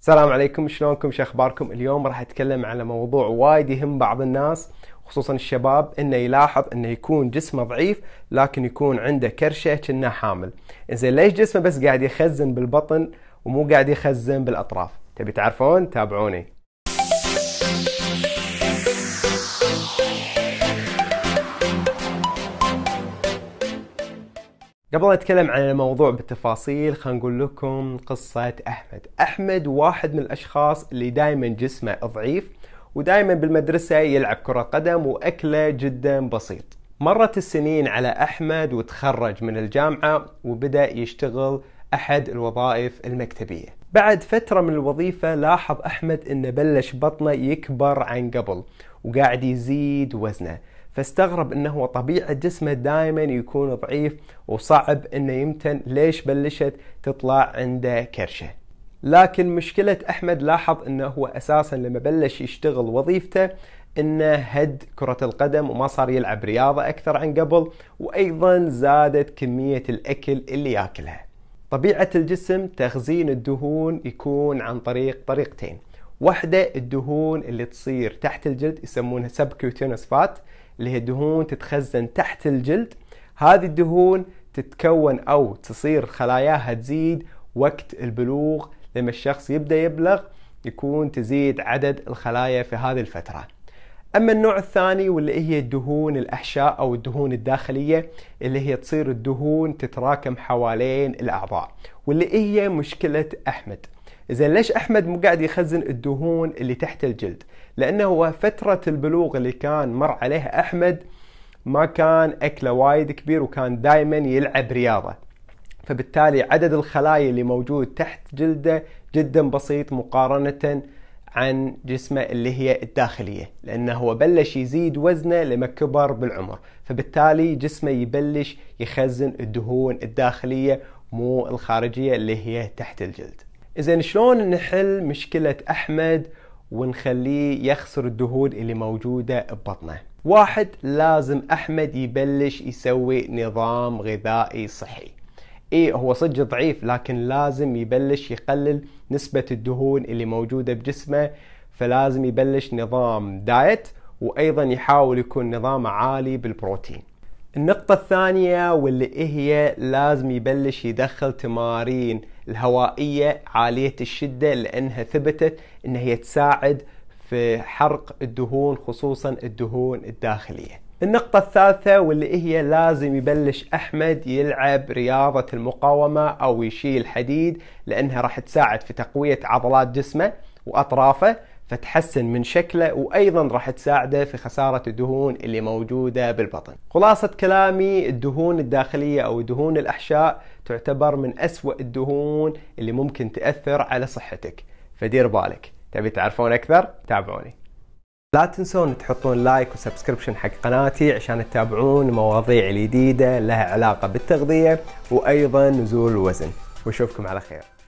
السلام عليكم شلونكم شو اخباركم اليوم راح اتكلم على موضوع وايد يهم بعض الناس خصوصا الشباب انه يلاحظ انه يكون جسمه ضعيف لكن يكون عنده كرشه كانه حامل اذا ليش جسمه بس قاعد يخزن بالبطن ومو قاعد يخزن بالاطراف تبي تعرفون تابعوني قبل لا نتكلم عن الموضوع بالتفاصيل خلينا نقول لكم قصة أحمد أحمد واحد من الأشخاص اللي دائما جسمه ضعيف ودائما بالمدرسة يلعب كرة قدم وأكله جدا بسيط مرت السنين على أحمد وتخرج من الجامعة وبدأ يشتغل أحد الوظائف المكتبية بعد فترة من الوظيفة لاحظ أحمد أنه بلش بطنه يكبر عن قبل وقاعد يزيد وزنه فاستغرب انه طبيعه جسمه دائما يكون ضعيف وصعب انه يمتن ليش بلشت تطلع عنده كرشه لكن مشكله احمد لاحظ انه هو اساسا لما بلش يشتغل وظيفته انه هد كرة القدم وما صار يلعب رياضة اكثر عن قبل وايضا زادت كمية الاكل اللي ياكلها. طبيعة الجسم تخزين الدهون يكون عن طريق طريقتين. واحدة الدهون اللي تصير تحت الجلد يسمونها subcutaneous فات اللي هي دهون تتخزن تحت الجلد هذه الدهون تتكون أو تصير خلاياها تزيد وقت البلوغ لما الشخص يبدأ يبلغ يكون تزيد عدد الخلايا في هذه الفترة أما النوع الثاني واللي هي دهون الأحشاء أو الدهون الداخلية اللي هي تصير الدهون تتراكم حوالين الأعضاء واللي هي مشكلة أحمد إذا ليش أحمد مو قاعد يخزن الدهون اللي تحت الجلد؟ لأنه هو فترة البلوغ اللي كان مر عليها أحمد ما كان أكله وايد كبير وكان دائما يلعب رياضة فبالتالي عدد الخلايا اللي موجود تحت جلده جدا بسيط مقارنة عن جسمه اللي هي الداخلية لأنه هو بلش يزيد وزنه لما كبر بالعمر فبالتالي جسمه يبلش يخزن الدهون الداخلية مو الخارجية اللي هي تحت الجلد إذا شلون نحل مشكلة أحمد ونخليه يخسر الدهون اللي موجودة ببطنه واحد لازم أحمد يبلش يسوي نظام غذائي صحي اي هو صدق ضعيف لكن لازم يبلش يقلل نسبة الدهون اللي موجودة بجسمه فلازم يبلش نظام دايت وايضا يحاول يكون نظام عالي بالبروتين النقطة الثانية واللي إيه هي لازم يبلش يدخل تمارين الهوائية عالية الشدة لأنها ثبتت أن هي تساعد في حرق الدهون خصوصا الدهون الداخلية النقطة الثالثة واللي هي لازم يبلش أحمد يلعب رياضة المقاومة أو يشيل حديد لأنها راح تساعد في تقوية عضلات جسمه وأطرافه فتحسن من شكله وايضا راح تساعده في خساره الدهون اللي موجوده بالبطن. خلاصه كلامي الدهون الداخليه او دهون الاحشاء تعتبر من اسوأ الدهون اللي ممكن تاثر على صحتك، فدير بالك. تبي تعرفون اكثر؟ تابعوني. لا تنسون تحطون لايك وسبسكريبشن حق قناتي عشان تتابعون مواضيع الجديده لها علاقه بالتغذيه وايضا نزول الوزن واشوفكم على خير